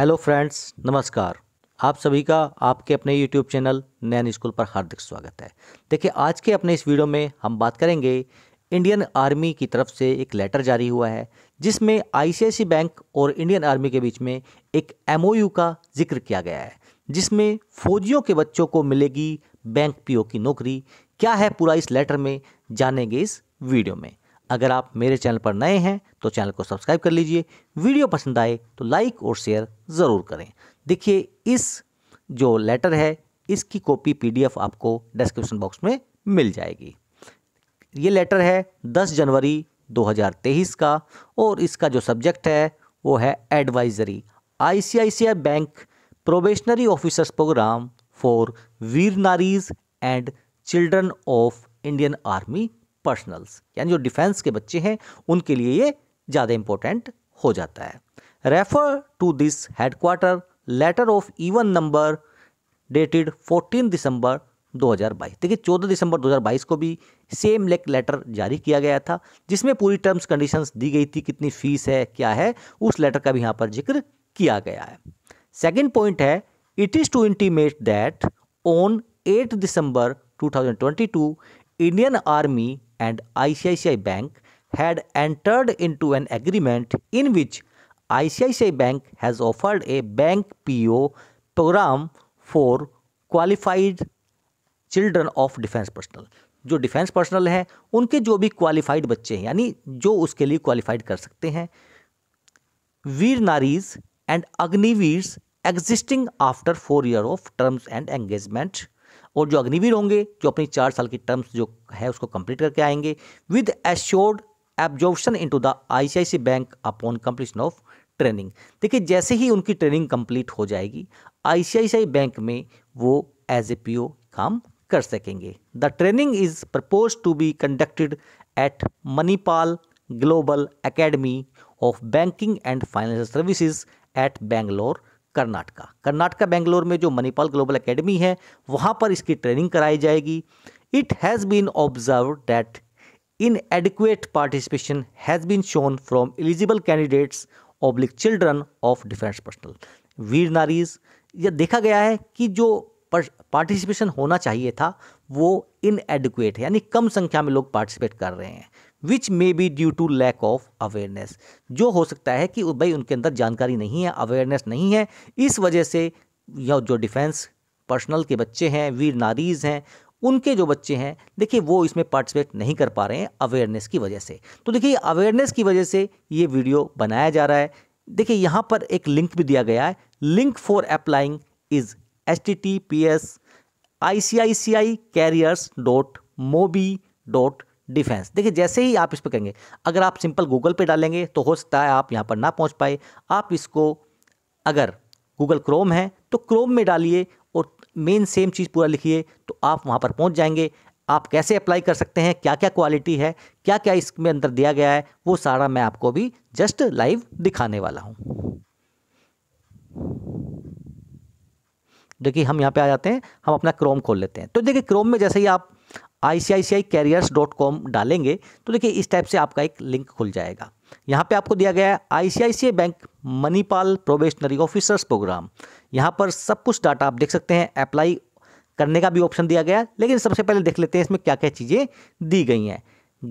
hello friends नमस्कार आप सभी का आपके अपने यूट्यूब चैनल नैन स्कूल पर हार्दिक स्वागत है देखिए आज के अपने इस वीडियो में हम बात करेंगे इंडियन आर्मी की तरफ से एक लेटर जारी हुआ है जिसमें आईसीआईसी बैंक और इंडियन आर्मी के बीच में एक एमओयू का जिक्र किया गया है जिसमें फौजियों के बच्चों को मिलेगी बैंक पीओ की नौकरी क्या है पूरा इस लेटर में जानेंगे इस वीडियो में अगर आप मेरे चैनल पर नए हैं तो चैनल को सब्सक्राइब कर लीजिए वीडियो पसंद आए तो लाइक और शेयर ज़रूर करें देखिए इस जो लेटर है इसकी कॉपी पीडीएफ आपको डिस्क्रिप्शन बॉक्स में मिल जाएगी ये लेटर है 10 जनवरी 2023 का और इसका जो सब्जेक्ट है वो है advisory ICICI bank probationary officers programme for Veer Naris and children of Indian Army personnels यानी जो डिफेंस के बच्चे हैं उनके लिए ये ज़्यादा इंपॉर्टेंट हो जाता है refer to this headquarter letter of even number dated 14 December 2022 देखिए 14 दिसंबर 2022 को भी सेम लेक लेटर जारी किया गया था जिसमें पूरी टर्म्स कंडीशंस दी गई थी कितनी फीस है क्या है उस लेटर का भी यहाँ पर जिक्र किया गया है सेकेंड पॉइंट है it is to intimate that on 8 December 2022 Indian Army and ICICI Bank had entered into an agreement in which ICICI Bank has offered a bank PO program for qualified children of defence personnel जो defence personnel हैं उनके जो भी qualified बच्चे हैं यानी जो उसके लिए क्वालिफाइड कर सकते हैं Veer Naris and Agniveers existing after four year of terms and engagement और जो अग्निवीर होंगे जो अपनी चार साल की टर्म्स जो है उसको कंप्लीट करके आएंगे with assured into the C bank upon completion of training देखिए जैसे ही उनकी ट्रेनिंग कंप्लीट हो जाएगी आई बैंक में वो एज ए पी काम कर सकेंगे the training is propose to be conducted at Manipal Global Academy of Banking and Financial Services at Bangalore Karnataka Karnataka Bangalore में जो मणिपाल ग्लोबल एकेडमी है वहाँ पर इसकी ट्रेनिंग कराई जाएगी it has been observe that inadequate participation has been shown from eligible candidates oblique children of defence personnel Veer Naris यह देखा गया है कि जो पार्टिसिपेशन होना चाहिए था वो इनएडिकुएट है यानी कम संख्या में लोग पार्टिसिपेट कर रहे हैं which may be due to lack of awareness जो हो सकता है कि भाई उनके अंदर जानकारी नहीं है अवेयरनेस नहीं है इस वजह से या जो डिफेंस पर्सनल के बच्चे हैं वीर नारीज हैं उनके जो बच्चे हैं देखिए वो इसमें पार्टिसिपेट नहीं कर पा रहे हैं अवेयरनेस की वजह से तो देखिए अवेयरनेस की वजह से ये वीडियो बनाया जा रहा है देखिए यहाँ पर एक लिंक भी दिया गया है link for applying is H T T P S I C I C I careers dot mobi dot defence देखिए जैसे ही आप इस पर कहेंगे अगर आप सिंपल गूगल पे डालेंगे तो हो सकता है आप यहाँ पर ना पहुँच पाए आप इसको अगर गूगल क्रोम है तो क्रोम में डालिए और मेन सेम चीज़ पूरा लिखिए तो आप वहाँ पर पहुँच जाएंगे आप कैसे अप्लाई कर सकते हैं क्या क्या क्वालिटी है क्या क्या इसमें अंदर दिया गया है वो सारा मैं आपको अभी जस्ट लाइव दिखाने वाला हूँ देखिए हम यहाँ पे आ जाते हैं हम अपना क्रोम खोल लेते हैं तो देखिए क्रोम में जैसे ही आप आई कैरियर्स डॉट कॉम डालेंगे तो देखिए इस टाइप से आपका एक लिंक खुल जाएगा यहाँ पे आपको दिया गया है I bank Manipal probationary officers programme यहाँ पर सब कुछ डाटा आप देख सकते हैं अप्लाई करने का भी ऑप्शन दिया गया लेकिन सबसे पहले देख लेते हैं इसमें क्या क्या चीज़ें दी गई हैं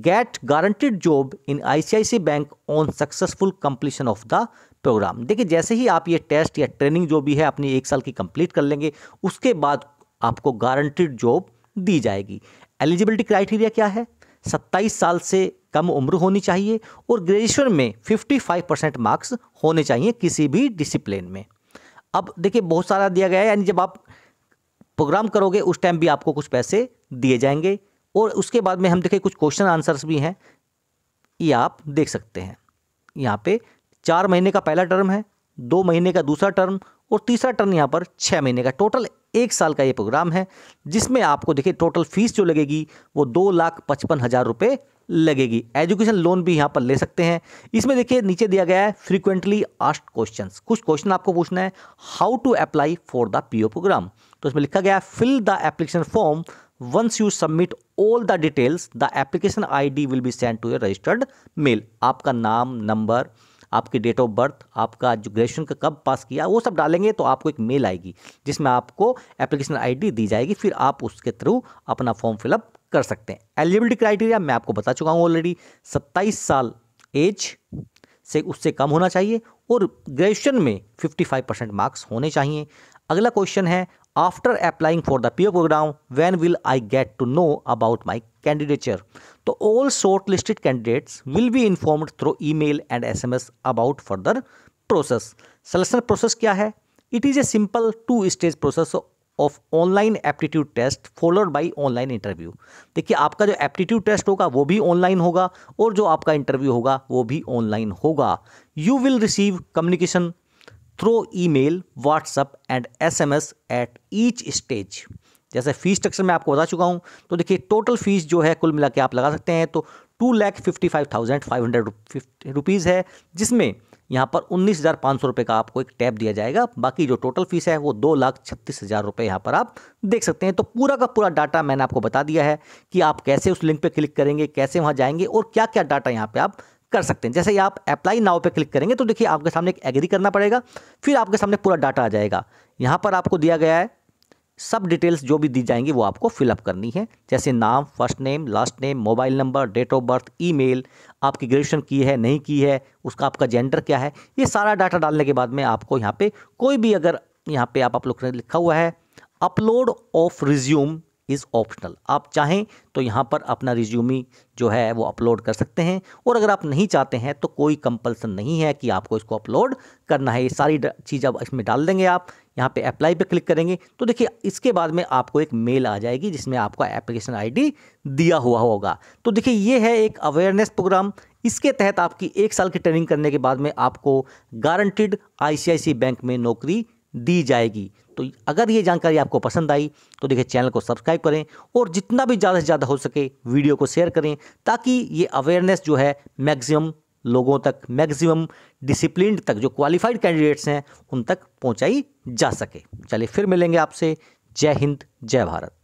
get guaranteed job in I bank on successful completion of the programme देखिए जैसे ही आप ये टेस्ट या ट्रेनिंग जो भी है अपनी एक साल की कंप्लीट कर लेंगे उसके बाद आपको गारंटेड जॉब दी जाएगी एलिजिबिलिटी क्राइटेरिया क्या है 27 साल से कम उम्र होनी चाहिए और ग्रेजुएशन में 55 परसेंट मार्क्स होने चाहिए किसी भी डिसिप्लिन में अब देखिए बहुत सारा दिया गया है यानी जब आप प्रोग्राम करोगे उस टाइम भी आपको कुछ पैसे दिए जाएंगे और उसके बाद में हम देखें कुछ क्वेश्चन आंसर्स भी हैं ये आप देख सकते हैं यहाँ पे चार महीने का पहला टर्म है दो महीने का दूसरा टर्म और तीसरा टर्न यहाँ पर छः महीने का टोटल एक साल का ये प्रोग्राम है जिसमें आपको देखिए टोटल फीस जो लगेगी वो दो लाख पचपन हज़ार रुपये लगेगी एजुकेशन लोन भी यहाँ पर ले सकते हैं इसमें देखिए नीचे दिया गया है फ्रीक्वेंटली आस्ट क्वेश्चंस कुछ क्वेश्चन आपको पूछना है how to apply for the PO programme तो इसमें लिखा गया है fill the application form once you submit all the details the application I will be send to a registered mail आपका नाम नंबर आपकी डेट ऑफ बर्थ आपका जो ग्रेजुएशन का कब पास किया वो सब डालेंगे तो आपको एक मेल आएगी जिसमें आपको एप्लीकेशन आईडी दी जाएगी फिर आप उसके थ्रू अपना फॉर्म फिलअप कर सकते हैं एलिजिबिलिटी क्राइटेरिया मैं आपको बता चुका हूँ ऑलरेडी सत्ताईस साल एज से उससे कम होना चाहिए और ग्रेजुएशन में फिफ्टी परसेंट मार्क्स होने चाहिए अगला क्वेश्चन है after applying for the PO programme when will I get to know about my candidature तो all shortlisted candidates will be informed through email and S M S about further process selection process क्या है it is a simple two stage process of online aptitude test followed by online interview देखिए आपका जो aptitude test होगा वो भी online होगा और जो आपका इंटरव्यू होगा वो भी ऑनलाइन होगा you will receive communication through email WhatsApp and S M S at each stage जैसे फ़ीस स्ट्रक्चर मैं आपको बता चुका हूँ तो देखिए टोटल फ़ीस जो है कुल मिला के आप लगा सकते हैं तो two lakh fifty five thousand five hundred rupees है जिसमें यहाँ पर उन्नीस हज़ार पाँच सौ रुपये का आपको एक टैब दिया जाएगा बाकी जो टोटल फीस है वो दो लाख छत्तीस हज़ार रुपये यहाँ पर आप देख सकते हैं तो पूरा का पूरा डाटा मैंने आपको बता दिया है कि आप कैसे उस लिंक पर क्लिक करेंगे कैसे वहाँ जाएंगे और क्या क्या डाटा यहाँ पर आप कर सकते हैं जैसे ही आप अप्लाई नाव पर क्लिक करेंगे तो देखिए आपके सामने एक एग्री करना पड़ेगा फिर आपके सामने पूरा डाटा आ जाएगा यहाँ पर आपको दिया गया है सब डिटेल्स जो भी दी जाएंगी वो आपको फिलअप करनी है जैसे नाम first name last name mobile number date of birth email आपकी ग्रेजुएशन की है नहीं की है उसका आपका जेंडर क्या है ये सारा डाटा डालने के बाद में आपको यहाँ पे कोई भी अगर यहाँ पे आप अपलोड लिखा हुआ है upload of resume is optional आप चाहें तो यहाँ पर अपना रिज्यूमी जो है वो अपलोड कर सकते हैं और अगर आप नहीं चाहते हैं तो कोई कंपलसन नहीं है कि आपको इसको अपलोड करना है ये सारी चीज़ अब इसमें डाल देंगे आप यहाँ पे अप्लाई पे क्लिक करेंगे तो देखिए इसके बाद में आपको एक मेल आ जाएगी जिसमें आपका एप्लीकेशन आईडी दिया हुआ होगा तो देखिए ये है एक अवेयरनेस प्रोग्राम इसके तहत आपकी एक साल की ट्रेनिंग करने के बाद में आपको गारंटिड आईसीआईसी बैंक में नौकरी दी जाएगी तो अगर ये जानकारी आपको पसंद आई तो देखिए चैनल को सब्सक्राइब करें और जितना भी ज़्यादा से ज़्यादा हो सके वीडियो को शेयर करें ताकि ये अवेयरनेस जो है मैक्सिमम लोगों तक मैक्सिमम डिसिप्लिन तक जो क्वालिफाइड कैंडिडेट्स हैं उन तक पहुंचाई जा सके चलिए फिर मिलेंगे आपसे जय हिंद जय भारत